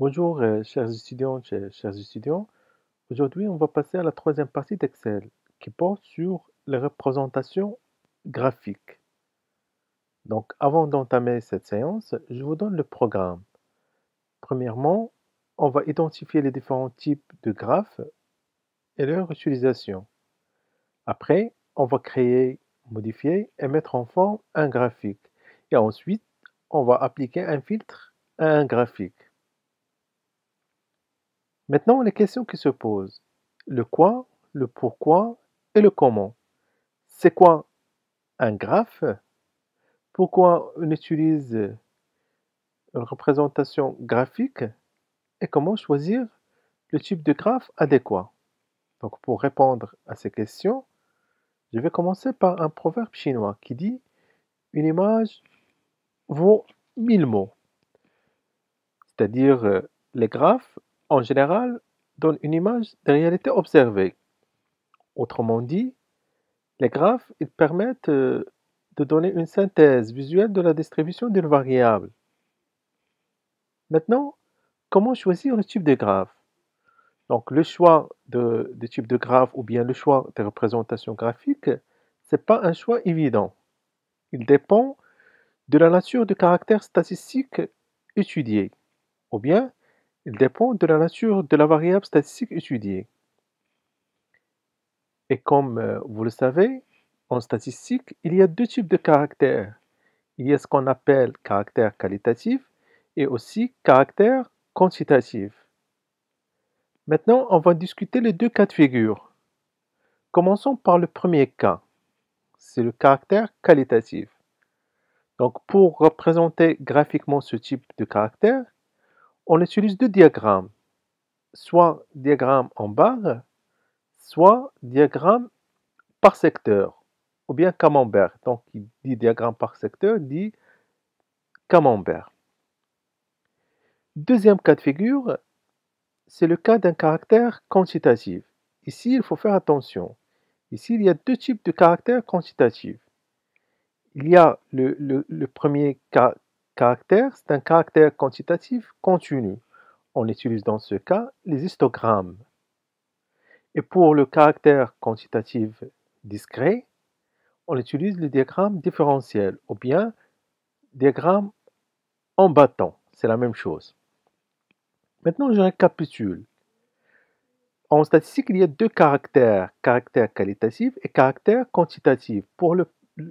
Bonjour euh, chers étudiants, chers étudiants. Aujourd'hui, on va passer à la troisième partie d'Excel qui porte sur les représentations graphiques. Donc avant d'entamer cette séance, je vous donne le programme. Premièrement, on va identifier les différents types de graphes et leur utilisation. Après, on va créer, modifier et mettre en forme un graphique. Et ensuite, on va appliquer un filtre à un graphique. Maintenant, les questions qui se posent. Le quoi, le pourquoi et le comment. C'est quoi un graphe Pourquoi on utilise une représentation graphique Et comment choisir le type de graphe adéquat Donc pour répondre à ces questions, je vais commencer par un proverbe chinois qui dit une image vaut mille mots. C'est-à-dire euh, les graphes en général, donne une image de réalité observée. Autrement dit, les graphes permettent euh, de donner une synthèse visuelle de la distribution d'une variable. Maintenant, comment choisir le type de graphes? Donc, le choix de, type de graphes ou bien le choix des représentations graphiques, ce n'est pas un choix évident. Il dépend de la nature du caractère statistique étudié ou bien il dépend de la nature de la variable statistique étudiée. Et comme euh, vous le savez, en statistique, il y a deux types de caractères. Il y a ce qu'on appelle caractère qualitatif et aussi caractère quantitatif. Maintenant, on va discuter les deux cas de figure. Commençons par le premier cas. C'est le caractère qualitatif. Donc, pour représenter graphiquement ce type de caractère, on utilise deux diagrammes, soit diagramme en barre, soit diagramme par secteur, ou bien camembert. Donc, il dit diagramme par secteur dit camembert. Deuxième cas de figure, c'est le cas d'un caractère quantitatif. Ici, il faut faire attention. Ici, il y a deux types de caractères quantitatifs. Il y a le, le premier cas caractère, c'est un caractère quantitatif continu. On utilise dans ce cas les histogrammes. Et pour le caractère quantitatif discret, on utilise le diagramme différentiel ou bien diagramme en bâton. C'est la même chose. Maintenant, je récapitule. En statistique, il y a deux caractères, caractère qualitatif et caractère quantitatif. Pour le,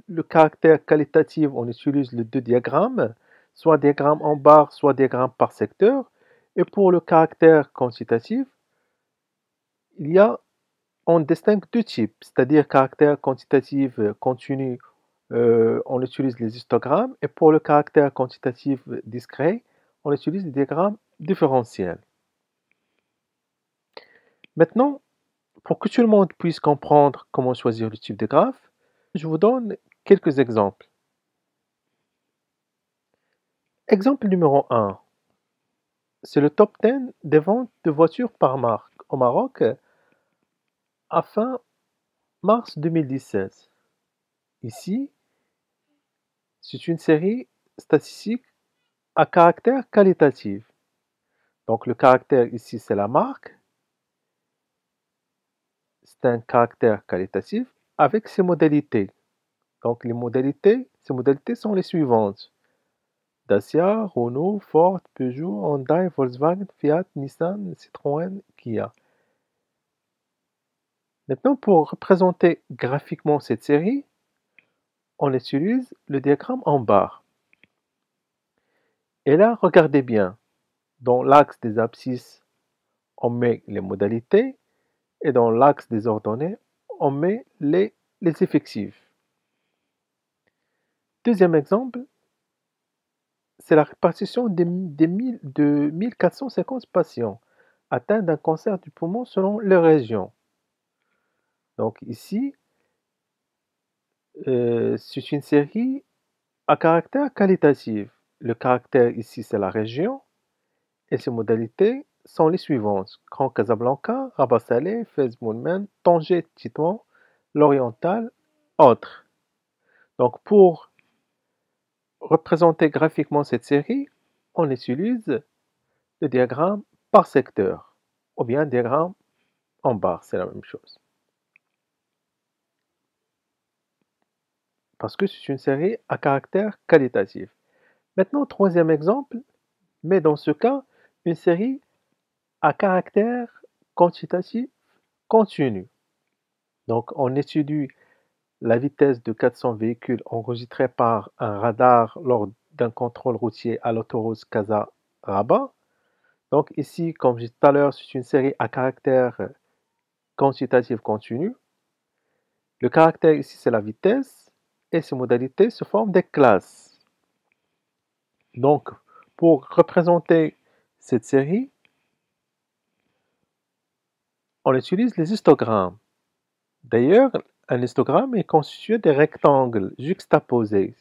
le caractère qualitatif, on utilise les deux diagrammes, soit des grammes en barres, soit des grammes par secteur. Et pour le caractère quantitatif, il y a, on distingue deux types, c'est-à-dire caractère quantitatif euh, continu, euh, on utilise les histogrammes, et pour le caractère quantitatif discret, on utilise les diagrammes différentiels. Maintenant, pour que tout le monde puisse comprendre comment choisir le type de graphe, je vous donne quelques exemples. Exemple numéro 1. C'est le top 10 des ventes de voitures par marque au Maroc à fin mars 2016. Ici, c'est une série statistique à caractère qualitatif. Donc le caractère ici, c'est la marque. C'est un caractère qualitatif avec ses modalités. Donc les modalités, ces modalités sont les suivantes. Dacia, Renault, Ford, Peugeot, Hyundai, Volkswagen, Fiat, Nissan, Citroën, Kia. Maintenant, pour représenter graphiquement cette série, on utilise le diagramme en barre. Et là, regardez bien. Dans l'axe des abscisses, on met les modalités et dans l'axe des ordonnées, on met les, les effectifs. Deuxième exemple, c'est la répartition des, de 1450 patients atteints d'un cancer du poumon selon les régions. Donc ici, euh, c'est une série à caractère qualitatif. Le caractère ici, c'est la région et ses modalités sont les suivantes. Grand Casablanca, Rabat Salé, Fez Tanger, Titouan, l'Oriental, autres. Donc pour représenter graphiquement cette série, on utilise le diagramme par secteur ou bien le diagramme en barre, c'est la même chose. Parce que c'est une série à caractère qualitatif. Maintenant, troisième exemple, mais dans ce cas, une série à caractère quantitatif continu. Donc, on étudie la vitesse de 400 véhicules enregistrée par un radar lors d'un contrôle routier à l'autoroute Casa-Rabat. Donc ici, comme j'ai dit tout à l'heure, c'est une série à caractère euh, quantitatif continu. Le caractère ici, c'est la vitesse et ses modalités se forment des classes. Donc, pour représenter cette série, on utilise les histogrammes. D'ailleurs, un histogramme est constitué de rectangles juxtaposés.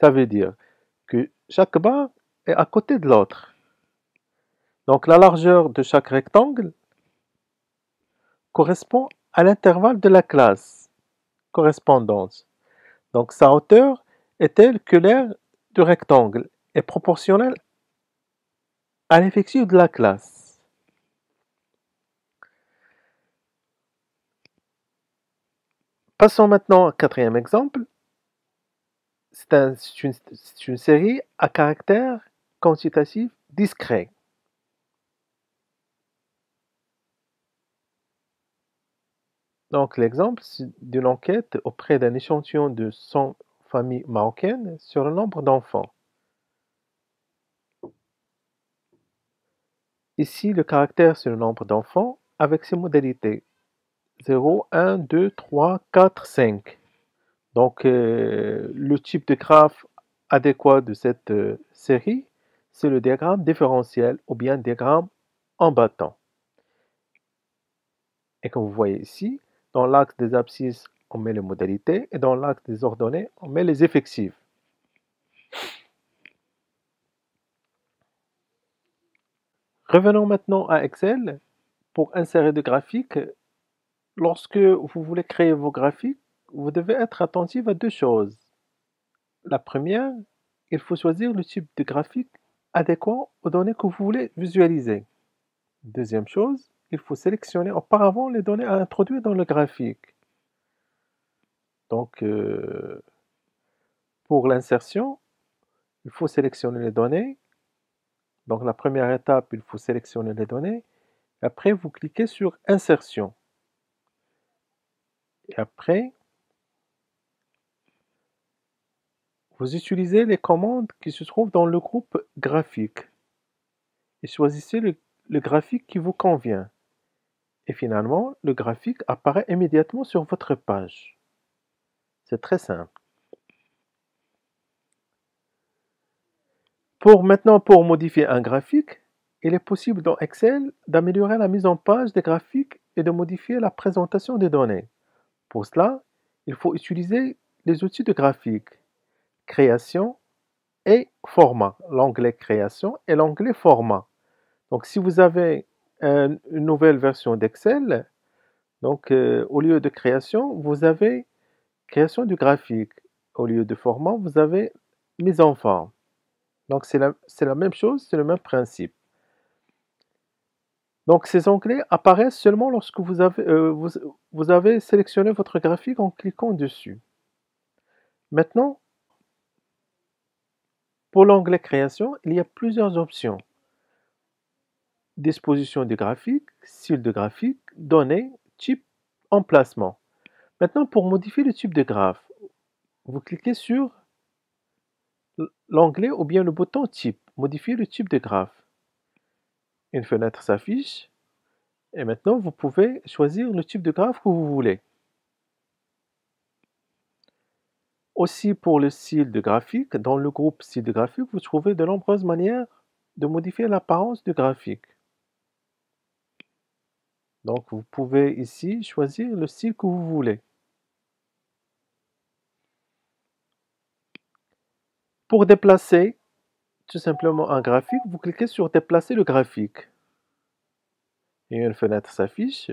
Ça veut dire que chaque barre est à côté de l'autre. Donc la largeur de chaque rectangle correspond à l'intervalle de la classe correspondance. Donc sa hauteur est telle que l'air du rectangle est proportionnelle à l'effectif de la classe. Passons maintenant au quatrième exemple. C'est une, une série à caractère quantitatif discret. Donc, l'exemple d'une enquête auprès d'un échantillon de 100 familles marocaines sur le nombre d'enfants. Ici, le caractère sur le nombre d'enfants avec ses modalités. 0, 1, 2, 3, 4, 5. Donc, euh, le type de graphe adéquat de cette euh, série, c'est le diagramme différentiel ou bien diagramme en battant. Et comme vous voyez ici, dans l'axe des abscisses, on met les modalités et dans l'axe des ordonnées, on met les effectifs. Revenons maintenant à Excel pour insérer des graphiques lorsque vous voulez créer vos graphiques, vous devez être attentif à deux choses. La première, il faut choisir le type de graphique adéquat aux données que vous voulez visualiser. Deuxième chose, il faut sélectionner auparavant les données à introduire dans le graphique. Donc, euh, pour l'insertion, il faut sélectionner les données. Donc, la première étape, il faut sélectionner les données. Après, vous cliquez sur Insertion. Et après, vous utilisez les commandes qui se trouvent dans le groupe graphique et choisissez le, graphique qui vous convient. Et finalement, le graphique apparaît immédiatement sur votre page. C'est très simple. Pour maintenant, pour modifier un graphique, il est possible dans Excel d'améliorer la mise en page des graphiques et de modifier la présentation des données. Pour cela, il faut utiliser les outils de graphique, création et format. L'onglet création et l'onglet format. Donc, si vous avez une nouvelle version d'Excel, donc euh, au lieu de création, vous avez création du graphique. Au lieu de format, vous avez mise en forme. Donc, c'est la même chose, c'est le même principe. Donc ces onglets apparaissent seulement lorsque euh, vous avez, sélectionné votre graphique en cliquant dessus. Maintenant, pour l'onglet création, il y a plusieurs options. Disposition du graphique, style de graphique, données, type, emplacement. Maintenant, pour modifier le type de graphe, vous cliquez sur l'onglet ou bien le bouton type, modifier le type de graphe. Une fenêtre s'affiche. Et maintenant, vous pouvez choisir le type de graphe que vous voulez. Aussi, pour le style de graphique, dans le groupe style de graphique, vous trouvez de nombreuses manières de modifier l'apparence du graphique. Donc, vous pouvez ici choisir le style que vous voulez. Pour déplacer, simplement un graphique, vous cliquez sur Déplacer le graphique. Et une fenêtre s'affiche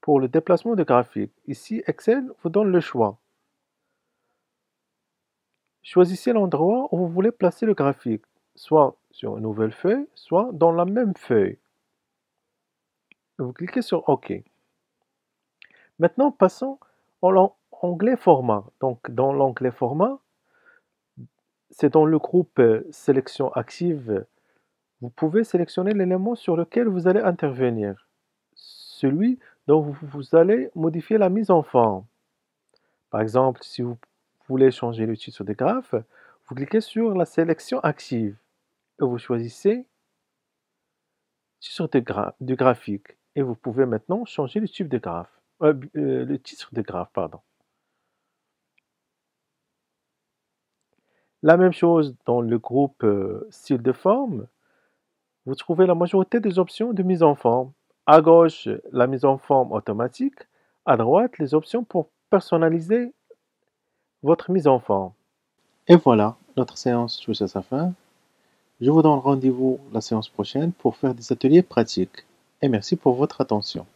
pour le déplacement de graphique. Ici, Excel vous donne le choix. Choisissez l'endroit où vous voulez placer le graphique, soit sur une nouvelle feuille, soit dans la même feuille. Vous cliquez sur OK. Maintenant, passons à l'onglet Format. Donc, dans l'onglet Format, c'est dans le groupe euh, Sélection active, vous pouvez sélectionner l'élément sur lequel vous allez intervenir, celui dont vous allez modifier la mise en forme. Par exemple, si vous voulez changer le titre des graphes, vous cliquez sur la sélection active et vous choisissez titre de, graphique. Et vous pouvez maintenant changer le type de graphe, euh, euh, le titre de graphe, pardon. La même chose dans le groupe euh, style de forme. Vous trouvez la majorité des options de mise en forme. À gauche, la mise en forme automatique. À droite, les options pour personnaliser votre mise en forme. Et voilà, notre séance touche à sa fin. Je vous donne rendez-vous la séance prochaine pour faire des ateliers pratiques. Et merci pour votre attention.